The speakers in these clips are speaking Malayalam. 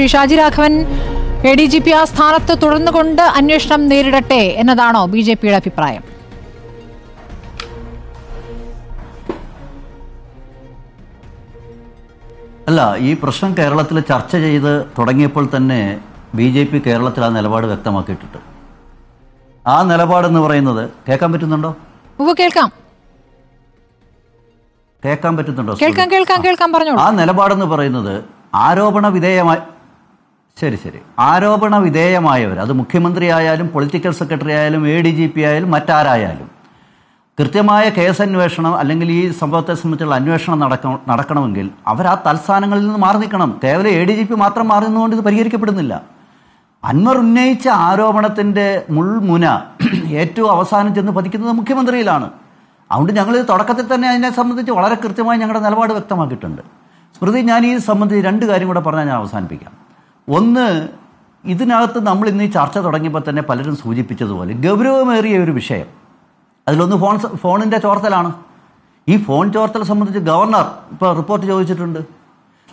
Shri Shaji Raghavan A D G P ആ സ്ഥാനത്ത് തുടർന്നുകൊണ്ട് അന്വേഷണം നേരിടട്ടെ എന്നതാണോ ബി ജെ പിയുടെ അഭിപ്രായം അല്ല ഈ പ്രശ്നം കേരളത്തിൽ ചർച്ച ചെയ്ത് തുടങ്ങിയപ്പോൾ തന്നെ ബി ജെ പി കേരളത്തിൽ ആ നിലപാട് വ്യക്തമാക്കിയിട്ടുണ്ട് ആ നിലപാടെന്ന് പറയുന്നത് കേൾക്കാൻ പറ്റുന്നുണ്ടോ കേൾക്കാം കേൾക്കാൻ പറ്റുന്നുണ്ടോ കേൾക്കാം കേൾക്കാം കേൾക്കാം പറഞ്ഞു ആ നിലപാടെന്ന് പറയുന്നത് ആരോപണ വിധേയമായി ശരി ശരി ആരോപണ വിധേയമായവർ അത് മുഖ്യമന്ത്രിയായാലും പൊളിറ്റിക്കൽ സെക്രട്ടറി ആയാലും എ ഡി ജി പി ആയാലും മറ്റാരായാലും കൃത്യമായ കേസ് അന്വേഷണം അല്ലെങ്കിൽ ഈ സംഭവത്തെ സംബന്ധിച്ചുള്ള അന്വേഷണം നടക്കണം നടക്കണമെങ്കിൽ അവർ ആ തൽസ്ഥാനങ്ങളിൽ നിന്ന് മാറി നിൽക്കണം കേവലം എ ഡി ജി പി മാത്രം നിന്നുകൊണ്ട് ഇത് പരിഹരിക്കപ്പെടുന്നില്ല അൻവർ ഉന്നയിച്ച ആരോപണത്തിൻ്റെ മുൾമുന ഏറ്റവും അവസാനം ചെന്ന് പതിക്കുന്നത് മുഖ്യമന്ത്രിയിലാണ് അതുകൊണ്ട് ഞങ്ങൾ തുടക്കത്തിൽ തന്നെ അതിനെ സംബന്ധിച്ച് വളരെ കൃത്യമായി ഞങ്ങളുടെ നിലപാട് വ്യക്തമാക്കിയിട്ടുണ്ട് സ്മൃതി ഞാൻ ഈ സംബന്ധിച്ച് രണ്ട് കാര്യം കൂടെ പറഞ്ഞാൽ ഞാൻ അവസാനിപ്പിക്കാം ഒന്ന് ഇതിനകത്ത് നമ്മൾ ഇന്ന് ഈ ചർച്ച തുടങ്ങിയപ്പോൾ തന്നെ പലരും സൂചിപ്പിച്ചതുപോലെ ഗൗരവമേറിയ ഒരു വിഷയം അതിലൊന്ന് ഫോൺ ഫോണിൻ്റെ ചോർത്തലാണ് ഈ ഫോൺ ചോർത്തൽ സംബന്ധിച്ച് ഗവർണർ ഇപ്പോൾ റിപ്പോർട്ട് ചോദിച്ചിട്ടുണ്ട്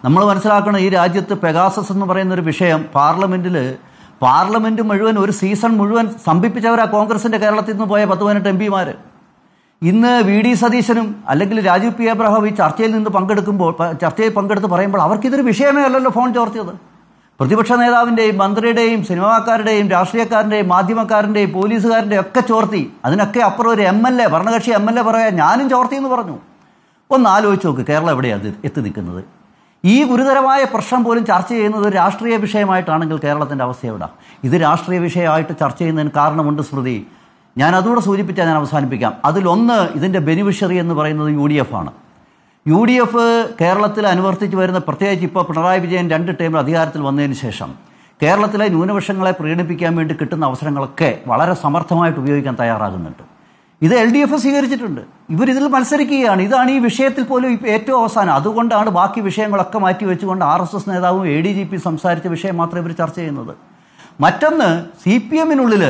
നമ്മൾ മനസ്സിലാക്കണം ഈ രാജ്യത്ത് പെഗാസസ് എന്ന് പറയുന്ന ഒരു വിഷയം പാർലമെൻറ്റിൽ പാർലമെൻറ്റ് മുഴുവൻ ഒരു സീസൺ മുഴുവൻ സംഭിപ്പിച്ചവരാ കോൺഗ്രസിൻ്റെ കേരളത്തിൽ നിന്ന് പോയ പത്ത് പതിനെട്ട് എം പിമാർ ഇന്ന് വി ഡി സതീശനും അല്ലെങ്കിൽ രാജീവ് പി എബ്രഹാം ഈ ചർച്ചയിൽ നിന്ന് പങ്കെടുക്കുമ്പോൾ ചർച്ചയിൽ പങ്കെടുത്ത് പറയുമ്പോൾ അവർക്കിതൊരു വിഷയമേ അല്ലല്ലോ ഫോൺ ചോർത്തിയത് പ്രതിപക്ഷ നേതാവിൻ്റെയും മന്ത്രിയുടെയും സിനിമാക്കാരുടെയും രാഷ്ട്രീയക്കാരൻ്റെയും മാധ്യമക്കാരൻ്റെയും പോലീസുകാരൻ്റെയും ഒക്കെ ചോർത്തി അതിനൊക്കെ അപ്പുറം ഒരു എം എൽ എ ഭരണകക്ഷി എം എൽ എ പറയാൻ ഞാനും ചോർത്തി എന്ന് പറഞ്ഞു ഒന്ന് ആലോചിച്ച് നോക്ക് കേരളം എവിടെയാണ് എത്തി നിൽക്കുന്നത് ഈ ഗുരുതരമായ പ്രശ്നം പോലും ചർച്ച ചെയ്യുന്നത് രാഷ്ട്രീയ വിഷയമായിട്ടാണെങ്കിൽ കേരളത്തിൻ്റെ അവസ്ഥ എവിടെ ഇത് രാഷ്ട്രീയ വിഷയമായിട്ട് ചർച്ച ചെയ്യുന്നതിന് കാരണമുണ്ട് സ്മൃതി ഞാൻ അതുകൂടെ സൂചിപ്പിച്ചാൽ ഞാൻ അവസാനിപ്പിക്കാം അതിലൊന്ന് ഇതിൻ്റെ ബെനിഫിഷ്യറി എന്ന് പറയുന്നത് യു ഡി എഫ് ആണ് യു ഡി എഫ് കേരളത്തിൽ അനുവർത്തിച്ച് വരുന്ന പ്രത്യേകിച്ച് ഇപ്പോൾ പിണറായി വിജയൻ രണ്ട് ടൈമിൽ അധികാരത്തിൽ വന്നതിന് ശേഷം കേരളത്തിലെ ന്യൂനപക്ഷങ്ങളെ പ്രീണിപ്പിക്കാൻ വേണ്ടി കിട്ടുന്ന അവസരങ്ങളൊക്കെ വളരെ സമർത്ഥമായിട്ട് ഉപയോഗിക്കാൻ തയ്യാറാകുന്നുണ്ട് ഇത് എൽ ഡി എഫ് സ്വീകരിച്ചിട്ടുണ്ട് ഇവരിതിൽ മത്സരിക്കുകയാണ് ഇതാണ് ഈ വിഷയത്തിൽ പോലും ഏറ്റവും അവസാനം അതുകൊണ്ടാണ് ബാക്കി വിഷയങ്ങളൊക്കെ മാറ്റി വെച്ചുകൊണ്ട് ആർ എസ് എസ് നേതാവും എ ഡി ജി പി സംസാരിച്ച വിഷയം മാത്രമേ ഇവർ ചർച്ച ചെയ്യുന്നത് മറ്റൊന്ന് സി പി എമ്മിനുള്ളിൽ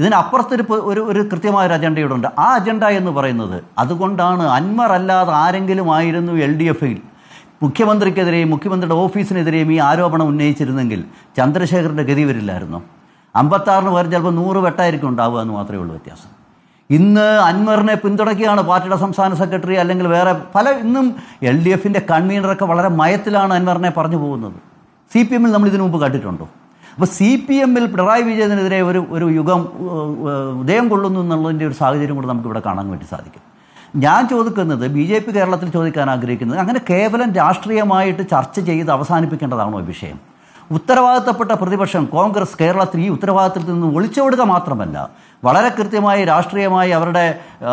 ഇതിനപ്പുറത്തൊരു ഒരു ഒരു കൃത്യമായൊരു ഇവിടെ ഉണ്ട് ആ അജണ്ട എന്ന് പറയുന്നത് അതുകൊണ്ടാണ് അന്മർ അല്ലാതെ ആരെങ്കിലും ആയിരുന്നു എൽ ഡി എഫിൽ മുഖ്യമന്ത്രിക്കെതിരെയും മുഖ്യമന്ത്രിയുടെ ഓഫീസിനെതിരെയും ഈ ആരോപണം ഉന്നയിച്ചിരുന്നെങ്കിൽ ചന്ദ്രശേഖരൻ്റെ ഗതി വരില്ലായിരുന്നു അമ്പത്താറിന് പേർ ചിലപ്പോൾ നൂറ് വെട്ടായിരിക്കും ഉണ്ടാവുക എന്ന് മാത്രമേ ഉള്ളൂ വ്യത്യാസം ഇന്ന് അൻവറിനെ പിന്തുണയ്ക്കുകയാണ് പാർട്ടിയുടെ സംസ്ഥാന സെക്രട്ടറി അല്ലെങ്കിൽ വേറെ പല ഇന്നും എൽ ഡി എഫിൻ്റെ കൺവീനറൊക്കെ വളരെ മയത്തിലാണ് അൻവറിനെ പറഞ്ഞു പോകുന്നത് സി പി എമ്മിൽ നമ്മൾ ഇതിനു മുമ്പ് കണ്ടിട്ടുണ്ടോ അപ്പോൾ സി പി എമ്മിൽ പിണറായി വിജയനെതിരെ ഒരു ഒരു യുഗം ഉദയം കൊള്ളുന്നു എന്നുള്ളതിൻ്റെ ഒരു സാഹചര്യം കൂടെ നമുക്കിവിടെ കാണാൻ വേണ്ടി സാധിക്കും ഞാൻ ചോദിക്കുന്നത് ബി ജെ പി കേരളത്തിൽ ചോദിക്കാൻ ആഗ്രഹിക്കുന്നത് അങ്ങനെ കേവലം രാഷ്ട്രീയമായിട്ട് ചർച്ച ചെയ്ത് അവസാനിപ്പിക്കേണ്ടതാണോ വിഷയം ഉത്തരവാദിത്തപ്പെട്ട പ്രതിപക്ഷം കോൺഗ്രസ് കേരളത്തിൽ ഈ ഉത്തരവാദിത്തത്തിൽ നിന്ന് ഒളിച്ചോടുക മാത്രമല്ല വളരെ കൃത്യമായി രാഷ്ട്രീയമായി അവരുടെ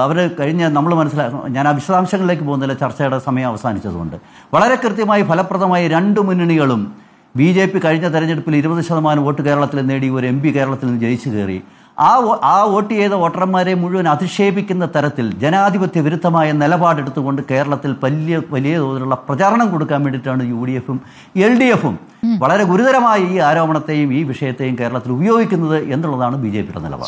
അവർ കഴിഞ്ഞ നമ്മൾ മനസ്സിലാക്കും ഞാൻ ആ വിശദാംശങ്ങളിലേക്ക് പോകുന്നില്ല ചർച്ചയുടെ സമയം അവസാനിച്ചതുകൊണ്ട് വളരെ കൃത്യമായി ഫലപ്രദമായി രണ്ട് മുന്നണികളും ബി ജെ പി കഴിഞ്ഞ തെരഞ്ഞെടുപ്പിൽ ഇരുപത് ശതമാനം വോട്ട് കേരളത്തിൽ നേടി ഒരു എം പി കേരളത്തിൽ നിന്ന് ജയിച്ചു കയറി ആ ആ വോട്ട് ചെയ്ത വോട്ടർമാരെ മുഴുവൻ അധിക്ഷേപിക്കുന്ന തരത്തിൽ ജനാധിപത്യ വിരുദ്ധമായ നിലപാടെടുത്തുകൊണ്ട് കേരളത്തിൽ വലിയ വലിയ തോതിലുള്ള പ്രചാരണം കൊടുക്കാൻ വേണ്ടിയിട്ടാണ് യു ഡി എഫും എൽ ഡി എഫും വളരെ ഗുരുതരമായ ഈ ആരോപണത്തെയും ഈ വിഷയത്തെയും കേരളത്തിൽ ഉപയോഗിക്കുന്നത് എന്നുള്ളതാണ് ബി ജെ പിയുടെ നിലപാട്